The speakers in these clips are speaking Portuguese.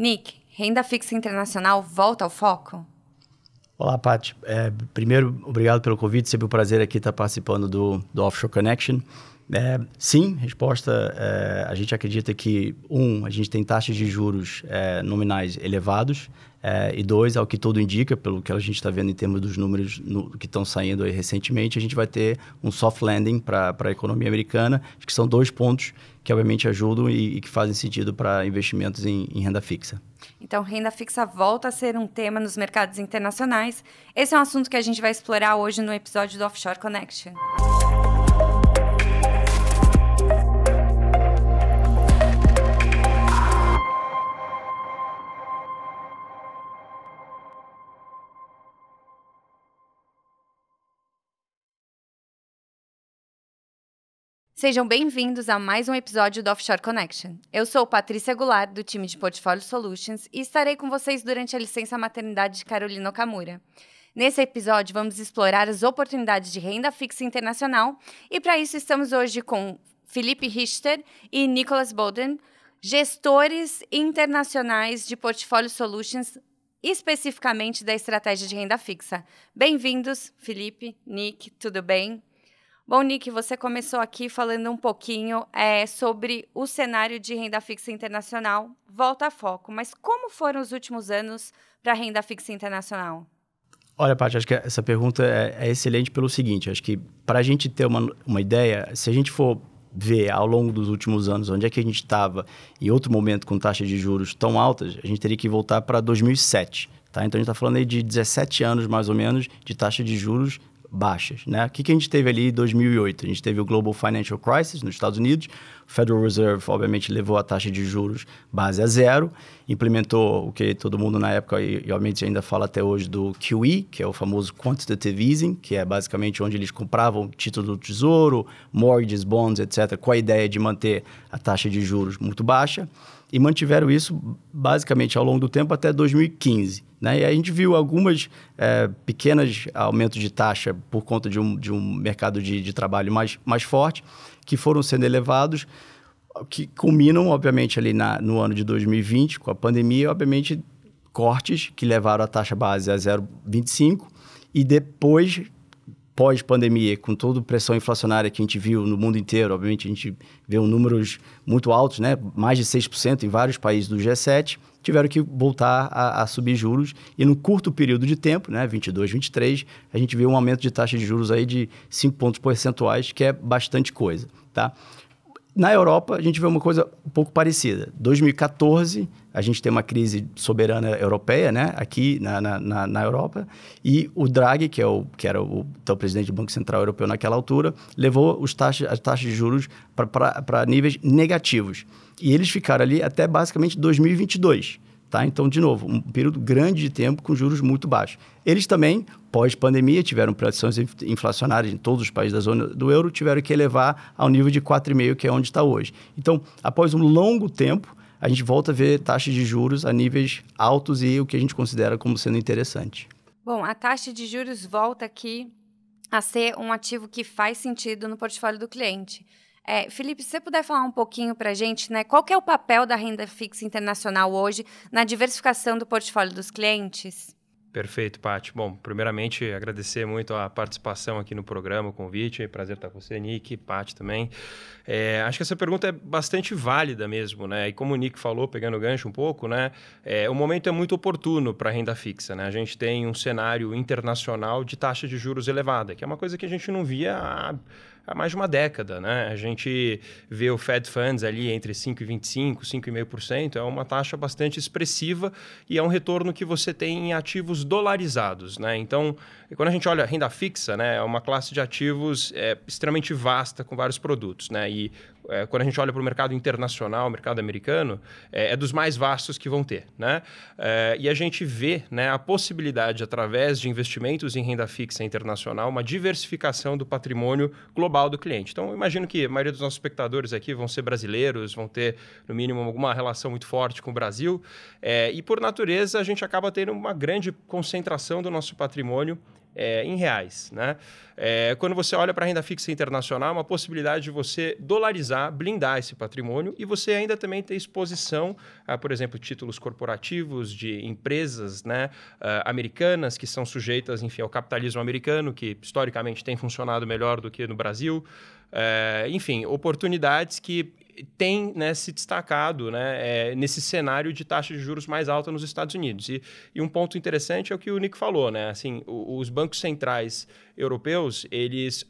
Nick, renda fixa internacional volta ao foco? Olá, Paty. É, primeiro, obrigado pelo convite. Sempre um prazer aqui estar participando do, do Offshore Connection. É, sim, resposta. É, a gente acredita que, um, a gente tem taxas de juros é, nominais elevados, é, e dois, ao que tudo indica, pelo que a gente está vendo em termos dos números no, que estão saindo aí recentemente, a gente vai ter um soft landing para a economia americana, que são dois pontos que obviamente ajudam e, e que fazem sentido para investimentos em, em renda fixa. Então, renda fixa volta a ser um tema nos mercados internacionais. Esse é um assunto que a gente vai explorar hoje no episódio do Offshore Connection. Sejam bem-vindos a mais um episódio do Offshore Connection. Eu sou Patrícia Goulart, do time de Portfolio Solutions, e estarei com vocês durante a licença maternidade de Carolina Okamura. Nesse episódio, vamos explorar as oportunidades de renda fixa internacional, e para isso estamos hoje com Felipe Richter e Nicholas Bolden, gestores internacionais de Portfolio Solutions, especificamente da estratégia de renda fixa. Bem-vindos, Felipe, Nick, tudo bem? Bom, Nick, você começou aqui falando um pouquinho é, sobre o cenário de renda fixa internacional. Volta a foco, mas como foram os últimos anos para a renda fixa internacional? Olha, Paty, acho que essa pergunta é, é excelente pelo seguinte: acho que para a gente ter uma, uma ideia, se a gente for ver ao longo dos últimos anos onde é que a gente estava em outro momento com taxas de juros tão altas, a gente teria que voltar para 2007. Tá? Então a gente está falando aí de 17 anos mais ou menos de taxa de juros baixas. Né? O que, que a gente teve ali em 2008? A gente teve o Global Financial Crisis nos Estados Unidos, o Federal Reserve, obviamente, levou a taxa de juros base a zero, implementou o que todo mundo na época, e, e obviamente ainda fala até hoje, do QE, que é o famoso Quantitative Easing, que é basicamente onde eles compravam título do tesouro, mortgages, bonds, etc., com a ideia de manter a taxa de juros muito baixa e mantiveram isso basicamente ao longo do tempo até 2015. Né? E a gente viu algumas é, pequenas aumentos de taxa por conta de um, de um mercado de, de trabalho mais, mais forte, que foram sendo elevados, que culminam, obviamente, ali na, no ano de 2020, com a pandemia, obviamente, cortes que levaram a taxa base a 0,25 e depois pós-pandemia, com toda a pressão inflacionária que a gente viu no mundo inteiro, obviamente a gente viu números muito altos, né? mais de 6% em vários países do G7, tiveram que voltar a, a, subir juros. E no curto período de tempo, né, 22, 23, a gente viu um aumento de taxa de juros aí de 5 pontos percentuais, que é bastante coisa. Tá? Na Europa, a gente vê uma coisa um pouco parecida. 2014, a gente tem uma crise soberana europeia, né? Aqui na, na, na Europa. E o Draghi, que, é o, que era o então, presidente do Banco Central Europeu naquela altura, levou os taxas, as taxas de juros para níveis negativos. E eles ficaram ali até basicamente 2022. Tá? Então, de novo, um período grande de tempo com juros muito baixos. Eles também, pós-pandemia, tiveram pressões inflacionárias em todos os países da zona do euro, tiveram que elevar ao nível de 4,5%, que é onde está hoje. Então, após um longo tempo, a gente volta a ver taxas de juros a níveis altos e o que a gente considera como sendo interessante. Bom, a taxa de juros volta aqui a ser um ativo que faz sentido no portfólio do cliente. É, Felipe, se você puder falar um pouquinho para a gente, né, qual é o papel da renda fixa internacional hoje na diversificação do portfólio dos clientes? Perfeito, Paty. Bom, primeiramente, agradecer muito a participação aqui no programa, o convite. Prazer estar com você, Nick, Paty também. É, acho que essa pergunta é bastante válida mesmo, né? E como o Nick falou, pegando o gancho um pouco, né? É, o momento é muito oportuno para a renda fixa, né? A gente tem um cenário internacional de taxa de juros elevada, que é uma coisa que a gente não via há há mais de uma década. Né? A gente vê o Fed Funds ali entre 5% e 25%, 5,5%, é uma taxa bastante expressiva e é um retorno que você tem em ativos dolarizados. Né? Então, quando a gente olha a renda fixa, né, é uma classe de ativos é, extremamente vasta, com vários produtos. Né? E é, quando a gente olha para o mercado internacional, mercado americano, é, é, dos mais vastos que vão ter. Né? É, e a gente vê né, a possibilidade, através de investimentos em renda fixa internacional, uma diversificação do patrimônio global do cliente. Então, imagino que a maioria dos nossos espectadores aqui vão ser brasileiros, vão ter, no mínimo, alguma relação muito forte com o Brasil. É, e, por natureza, a gente acaba tendo uma grande concentração do nosso patrimônio é, em reais. Né? É, quando você olha para a renda fixa internacional, é uma possibilidade de você dolarizar, blindar esse patrimônio e você ainda também ter exposição a, por exemplo, títulos corporativos de empresas né, é, americanas que são sujeitas enfim, ao capitalismo americano, que historicamente tem funcionado melhor do que no Brasil. É, enfim, oportunidades que tem né, se destacado né, é, nesse cenário de taxa de juros mais alta nos Estados Unidos. E, e um ponto interessante é o que o Nick falou, né? Assim, o, os bancos centrais europeus, eles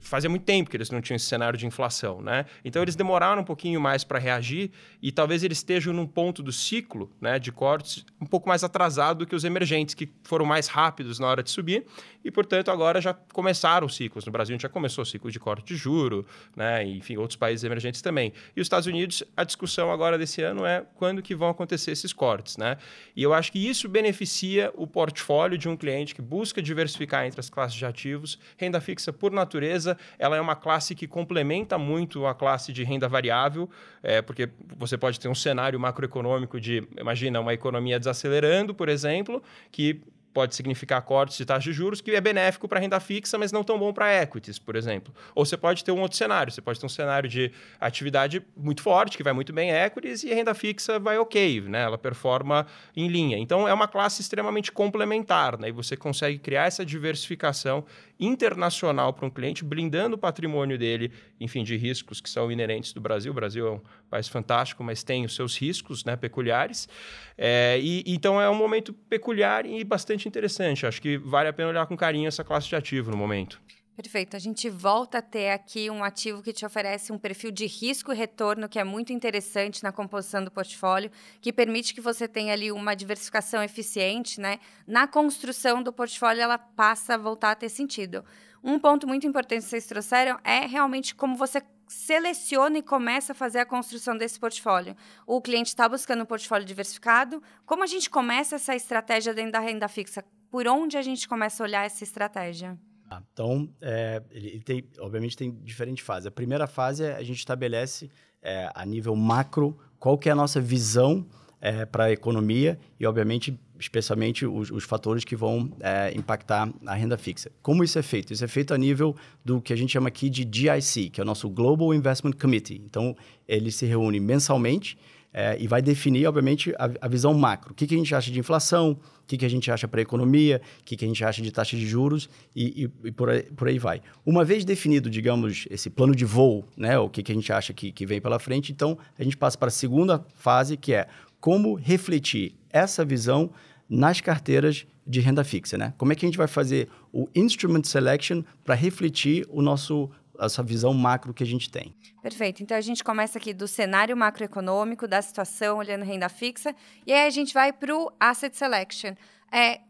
fazia muito tempo que eles não tinham esse cenário de inflação, né? Então eles demoraram um pouquinho mais para reagir e talvez eles estejam num ponto do ciclo, né, de cortes um pouco mais atrasado do que os emergentes que foram mais rápidos na hora de subir e portanto agora já começaram os ciclos. No Brasil já começou o ciclo de corte de juro, né? Enfim, outros países emergentes também. E os Estados Unidos, a discussão agora desse ano é quando que vão acontecer esses cortes, né? E eu acho que isso beneficia o portfólio de um cliente que busca diversificar entre as classes de ativos. Renda fixa, por natureza, ela é uma classe que complementa muito a classe de renda variável, é, porque você pode ter um cenário macroeconômico de, imagina, uma economia desacelerando, por exemplo, que pode significar cortes de taxa de juros, que é benéfico para renda fixa, mas não tão bom para equities, por exemplo. Ou você pode ter um outro cenário, você pode ter um cenário de atividade muito forte, que vai muito bem equities, e a renda fixa vai ok, né? ela performa em linha. Então, é uma classe extremamente complementar, né? e você consegue criar essa diversificação internacional para um cliente, blindando o patrimônio dele, enfim, de riscos que são inerentes do Brasil. O Brasil é um país fantástico, mas tem os seus riscos né, peculiares. É, e, então, é um momento peculiar e bastante bastante interessante. Acho que vale a pena olhar com carinho essa classe de ativo no momento. Perfeito. A gente volta a ter aqui um ativo que te oferece um perfil de risco e retorno que é muito interessante na composição do portfólio, que permite que você tenha ali uma diversificação eficiente, né? Na construção do portfólio, ela passa a voltar a ter sentido. Um ponto muito importante que vocês trouxeram é realmente como você seleciona e começa a fazer a construção desse portfólio? O cliente está buscando um portfólio diversificado? Como a gente começa essa estratégia dentro da renda fixa? Por onde a gente começa a olhar essa estratégia? Ah, então, é, ele, tem, obviamente, tem diferentes fases. A primeira fase é a gente estabelece é, a nível macro qual que é a nossa visão é, para a economia e, obviamente, especialmente os, os fatores que vão é, impactar a renda fixa. Como isso é feito? Isso é feito a nível do que a gente chama aqui de GIC, que é o nosso Global Investment Committee. Então, ele se reúne mensalmente é, e vai definir, obviamente, a, a visão macro. O que, que, a gente acha de inflação, o que, que a gente acha para a economia, o que, que, a gente acha de taxa de juros e, e, e por, aí, por, aí, vai. Uma vez definido, digamos, esse plano de voo, né, o que, a gente acha que, vem pela frente, então a gente passa para a segunda fase, que é como refletir essa visão nas carteiras de renda fixa, né? Como é que a gente vai fazer o instrument selection para refletir o nosso essa visão macro que a gente tem. Perfeito. Então a gente começa aqui do cenário macroeconômico, da situação, olhando renda fixa, e aí a gente vai para o asset selection. É,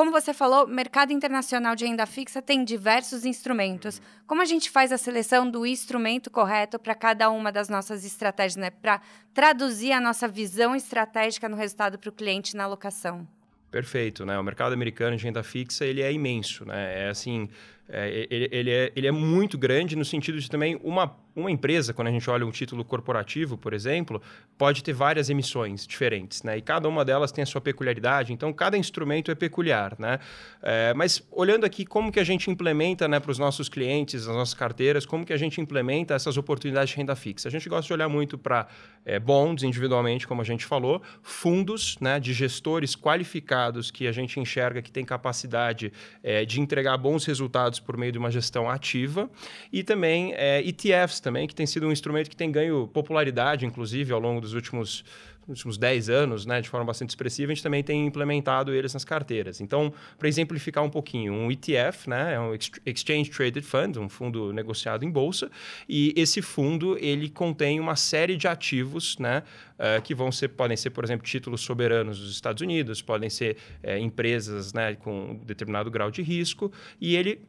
como você falou, mercado internacional de renda fixa tem diversos instrumentos. Como a gente faz a seleção do instrumento correto para cada uma das nossas estratégias, né? Para traduzir a nossa visão estratégica no resultado para o cliente na alocação. Perfeito, né? O mercado americano de renda fixa ele é imenso, né? É assim, é, ele, ele, é, ele é muito grande no sentido de também uma, uma empresa, quando a gente olha um título corporativo, por exemplo, pode ter várias emissões diferentes, né? E cada uma delas tem a sua peculiaridade, então cada instrumento é peculiar, né? É, mas olhando aqui como que a gente implementa né, para os nossos clientes, as nossas carteiras, como que a gente implementa essas oportunidades de renda fixa. A gente gosta de olhar muito para é, bonds individualmente, como a gente falou, fundos né, de gestores qualificados que a gente enxerga que tem capacidade é, de entregar bons resultados por meio de uma gestão ativa. E também é, ETFs também, que tem sido um instrumento que tem ganho popularidade, inclusive, ao longo dos últimos nos últimos 10 anos, né, de forma bastante expressiva, a gente também tem implementado eles nas carteiras. Então, para exemplificar um pouquinho, um ETF, né, é um Exchange Traded Fund, um fundo negociado em bolsa, e esse fundo ele contém uma série de ativos, né, uh, que vão ser podem ser, por exemplo, títulos soberanos dos Estados Unidos, podem ser é, empresas, né, com um determinado grau de risco, e ele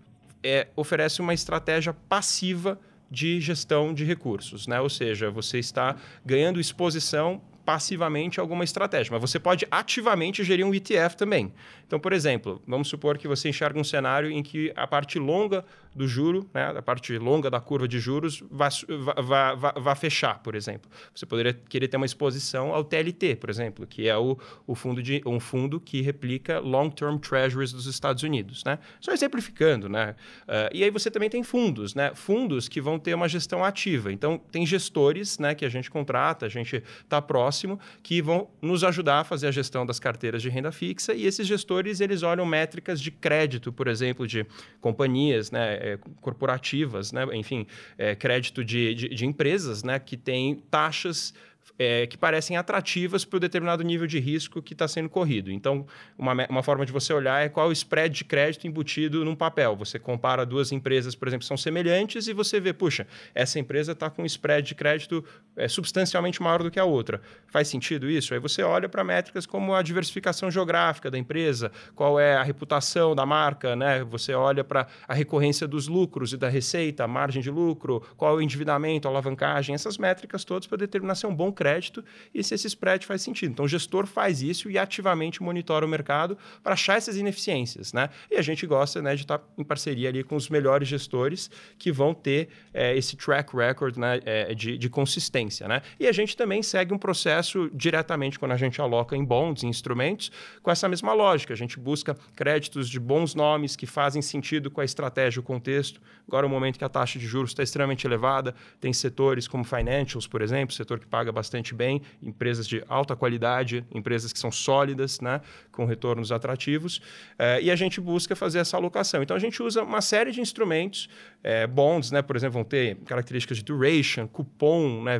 é, oferece uma estratégia passiva de gestão de recursos, né? Ou seja, você está ganhando exposição passivamente a alguma estratégia, mas você pode ativamente gerir um ETF também. Então, por exemplo, vamos supor que você enxerga um cenário em que a parte longa do juro, né, a parte longa da curva de juros, vá, fechar, por exemplo. Você poderia querer ter uma exposição ao TLT, por exemplo, que é o, o fundo de, um fundo que replica long-term treasuries dos Estados Unidos. Né? Só exemplificando. Né? Uh, e aí você também tem fundos, né? fundos que vão ter uma gestão ativa. Então, tem gestores né, que a gente contrata, a gente está próximo, que vão nos ajudar a fazer a gestão das carteiras de renda fixa e esses gestores investidores eles olham métricas de crédito, por exemplo, de companhias né, é, corporativas, né, enfim, é, crédito de, de, de empresas né, que têm taxas é, que parecem atrativas para o determinado nível de risco que está sendo corrido. Então, uma, uma forma de você olhar é qual o spread de crédito embutido num papel. Você compara duas empresas, por exemplo, que são semelhantes e você vê, puxa, essa empresa está com um spread de crédito é, substancialmente maior do que a outra. Faz sentido isso? Aí você olha para métricas como a diversificação geográfica da empresa, qual é a reputação da marca, né? Você olha para a recorrência dos lucros e da receita, margem de lucro, qual é o endividamento, alavancagem, essas métricas todas para determinar se é um bom um crédito e se esse spread faz sentido. Então, o gestor faz isso e ativamente monitora o mercado para achar essas ineficiências. Né? E a gente gosta né, de estar em parceria ali com os melhores gestores que vão ter é, esse track record né, é, de, de, consistência. Né? E a gente também segue um processo diretamente quando a gente aloca em bonds, em instrumentos, com essa mesma lógica. A gente busca créditos de bons nomes que fazem sentido com a estratégia e o contexto. Agora, o momento que a taxa de juros está extremamente elevada, tem setores como financials, por exemplo, setor que paga bastante bastante bem, empresas de alta qualidade, empresas que são sólidas, né, com retornos atrativos, é, e a gente busca fazer essa alocação. Então a gente usa uma série de instrumentos, é, bonds, né, por exemplo, vão ter características de duration, cupom, né,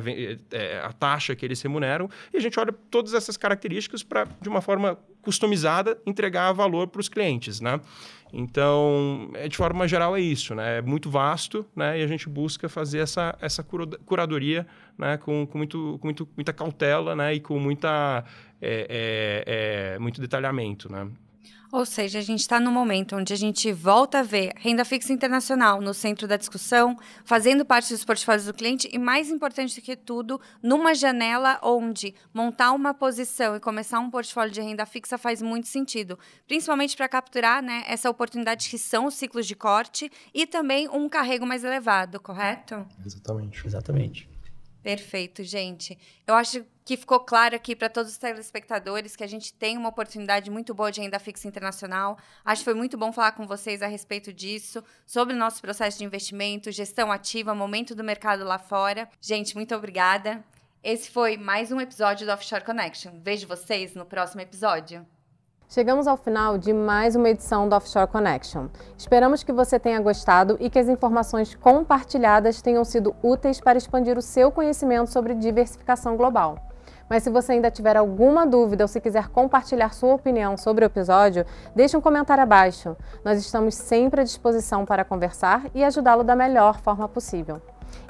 eh, a taxa que eles remuneram, e a gente olha todas essas características para, de uma forma customizada, entregar valor para os clientes, né? Então, é, de forma geral, é isso. Né? É muito vasto né? e a gente busca fazer essa, essa curadoria né? com, com, muito, com muito, muita cautela né? e com muita, é, é, é, muito detalhamento. Né? Ou seja, a gente está no momento onde a gente volta a ver renda fixa internacional no centro da discussão, fazendo parte dos portfólios do cliente e, mais importante do que tudo, numa janela onde montar uma posição e começar um portfólio de renda fixa faz muito sentido, principalmente para capturar né, essa oportunidade que são os ciclos de corte e também um carrego mais elevado, correto? Exatamente. Exatamente. Perfeito, gente. Eu acho que ficou claro aqui para todos os telespectadores que a gente tem uma oportunidade muito boa de renda fixa internacional. Acho que foi muito bom falar com vocês a respeito disso, sobre o nosso processo de investimento, gestão ativa, momento do mercado lá fora. Gente, muito obrigada. Esse foi mais um episódio do Offshore Connection. Vejo vocês no próximo episódio. Chegamos ao final de mais uma edição do Offshore Connection. Esperamos que você tenha gostado e que as informações compartilhadas tenham sido úteis para expandir o seu conhecimento sobre diversificação global. Mas se você ainda tiver alguma dúvida ou se quiser compartilhar sua opinião sobre o episódio, deixe um comentário abaixo. Nós estamos sempre à disposição para conversar e ajudá-lo da melhor forma possível.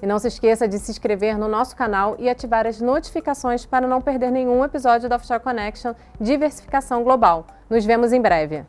E não se esqueça de se inscrever no nosso canal e ativar as notificações para não perder nenhum episódio da Offshore Connection Diversificação Global. Nos vemos em breve.